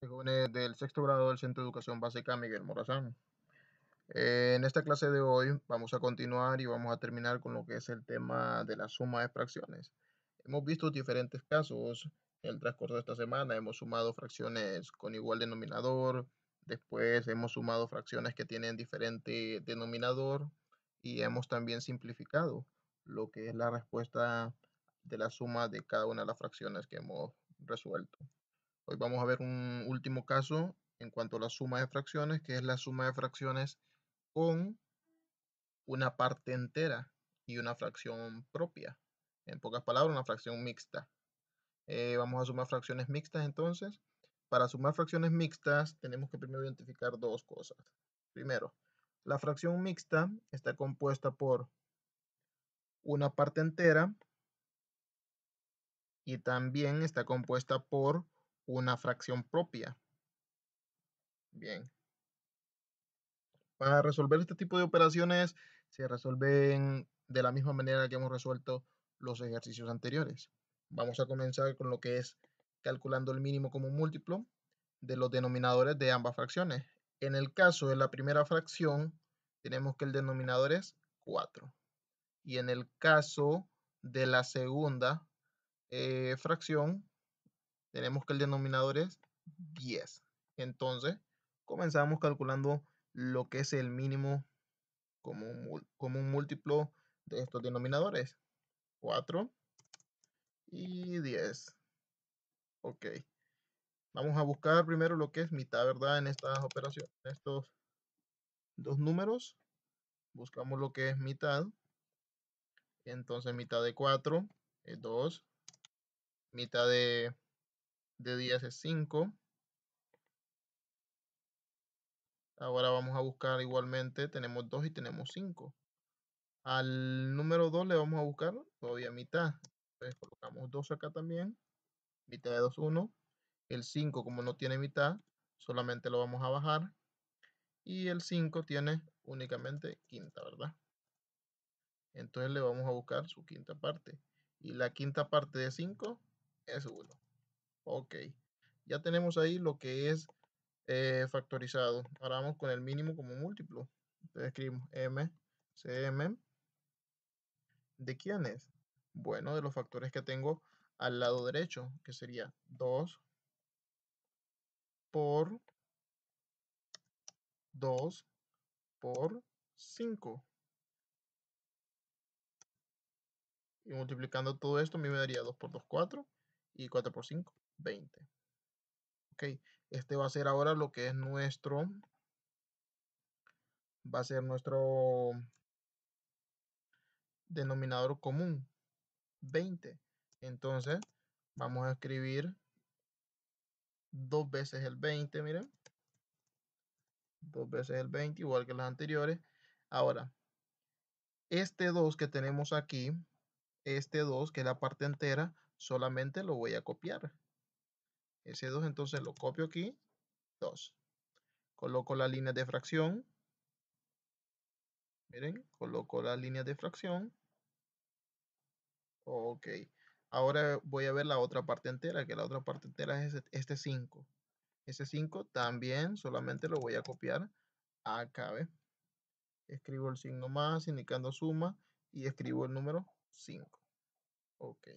del sexto grado del Centro de Educación Básica Miguel Morazán. Eh, en esta clase de hoy vamos a continuar y vamos a terminar con lo que es el tema de la suma de fracciones. Hemos visto diferentes casos en el transcurso de esta semana. Hemos sumado fracciones con igual denominador, después hemos sumado fracciones que tienen diferente denominador y hemos también simplificado lo que es la respuesta de la suma de cada una de las fracciones que hemos resuelto. Hoy vamos a ver un último caso en cuanto a la suma de fracciones, que es la suma de fracciones con una parte entera y una fracción propia. En pocas palabras, una fracción mixta. Eh, vamos a sumar fracciones mixtas entonces. Para sumar fracciones mixtas tenemos que primero identificar dos cosas. Primero, la fracción mixta está compuesta por una parte entera y también está compuesta por una fracción propia. Bien. Para resolver este tipo de operaciones se resuelven de la misma manera que hemos resuelto los ejercicios anteriores. Vamos a comenzar con lo que es calculando el mínimo como múltiplo de los denominadores de ambas fracciones. En el caso de la primera fracción, tenemos que el denominador es 4. Y en el caso de la segunda eh, fracción, tenemos que el denominador es 10. Entonces, comenzamos calculando lo que es el mínimo como un, múltiplo de estos denominadores. 4 y 10. Ok. Vamos a buscar primero lo que es mitad, ¿verdad? En estas operaciones, estos dos números. Buscamos lo que es mitad. Entonces mitad de 4 es 2. Mitad de de 10 es 5. Ahora vamos a buscar igualmente, tenemos 2 y tenemos 5. Al número 2 le vamos a buscar todavía mitad. Entonces colocamos 2 acá también. Mitad de 2, 1. El 5, como no tiene mitad, solamente lo vamos a bajar. Y el 5 tiene únicamente quinta, ¿verdad? Entonces le vamos a buscar su quinta parte. Y la quinta parte de 5 es 1. Ok, ya tenemos ahí lo que es eh, factorizado. Ahora vamos con el mínimo como múltiplo. Entonces escribimos m, cm. ¿De quién es? Bueno, de los factores que tengo al lado derecho, que sería 2 por 2 por 5. Y multiplicando todo esto, a mí me daría 2 por 2, 4 y 4 por 5. 20. Ok, este va a ser ahora lo que es nuestro, va a ser nuestro denominador común, 20. Entonces, vamos a escribir dos veces el 20, miren. Dos veces el 20, igual que las anteriores. Ahora, este 2 que tenemos aquí, este 2, que es la parte entera, solamente lo voy a copiar. Ese 2 entonces lo copio aquí, 2. Coloco la línea de fracción. Miren, coloco la línea de fracción. Ok. Ahora voy a ver la otra parte entera, que la otra parte entera es este 5. Ese 5 también solamente lo voy a copiar acá, Escribo el signo más, indicando suma, y escribo el número 5. Ok.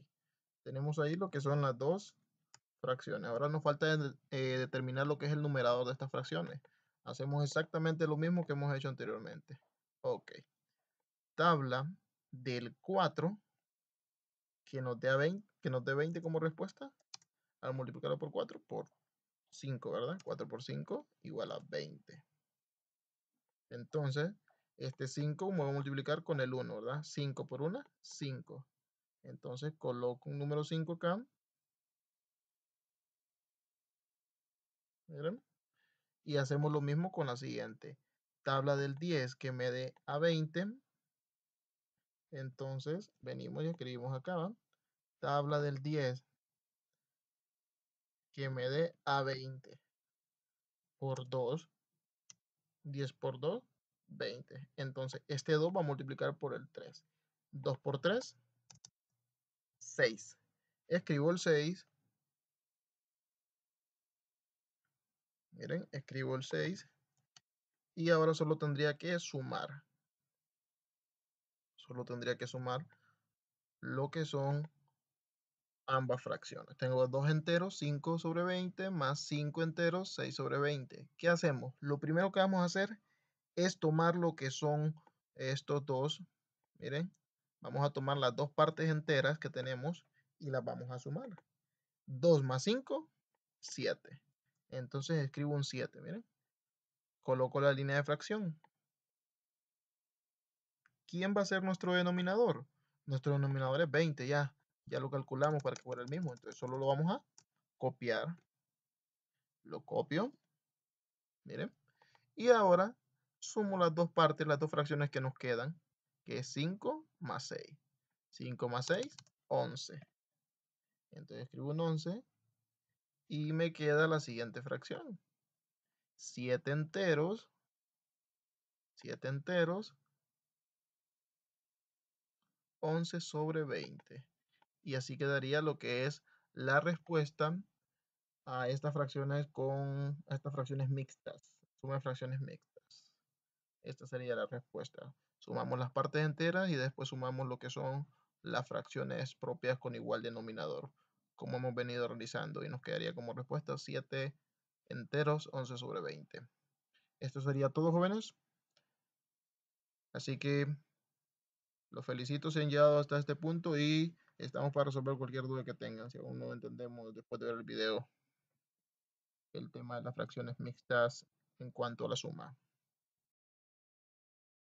Tenemos ahí lo que son las dos fracciones. Ahora nos falta eh, determinar lo que es el numerador de estas fracciones. Hacemos exactamente lo mismo que hemos hecho anteriormente. Ok. Tabla del 4 que nos dé, 20, que nos dé 20 como respuesta al multiplicarlo por 4 por 5, ¿verdad? 4 por 5 igual a 20. Entonces, este 5 me voy a multiplicar con el 1, ¿verdad? 5 por 1, 5. Entonces coloco un número 5 acá Y hacemos lo mismo con la siguiente. Tabla del 10 que me dé a 20. Entonces, venimos y escribimos acá, Tabla del 10 que me dé a 20 por 2. 10 por 2, 20. Entonces, este 2 va a multiplicar por el 3. 2 por 3, 6. Escribo el 6 Miren, escribo el 6 y ahora solo tendría que sumar. Solo tendría que sumar lo que son ambas fracciones. Tengo 2 enteros, 5 sobre 20, más 5 enteros, 6 sobre 20. ¿Qué hacemos? Lo primero que vamos a hacer es tomar lo que son estos dos. Miren, vamos a tomar las dos partes enteras que tenemos y las vamos a sumar. 2 más 5, 7. Entonces escribo un 7, miren. Coloco la línea de fracción. ¿Quién va a ser nuestro denominador? Nuestro denominador es 20 ya. Ya lo calculamos para que fuera el mismo. Entonces solo lo vamos a copiar. Lo copio. Miren. Y ahora sumo las dos partes, las dos fracciones que nos quedan. Que es 5 más 6. 5 más 6, 11. Entonces escribo un 11 y me queda la siguiente fracción. 7 enteros, siete enteros, 11 sobre 20. Y así quedaría lo que es la respuesta a estas fracciones con estas fracciones mixtas, suma fracciones mixtas. Esta sería la respuesta. Sumamos las partes enteras y después sumamos lo que son las fracciones propias con igual denominador como hemos venido realizando y nos quedaría como respuesta 7 enteros, 11 sobre 20. Esto sería todo, jóvenes. Así que los felicito si han llegado hasta este punto y estamos para resolver cualquier duda que tengan, si aún no entendemos después de ver el video el tema de las fracciones mixtas en cuanto a la suma.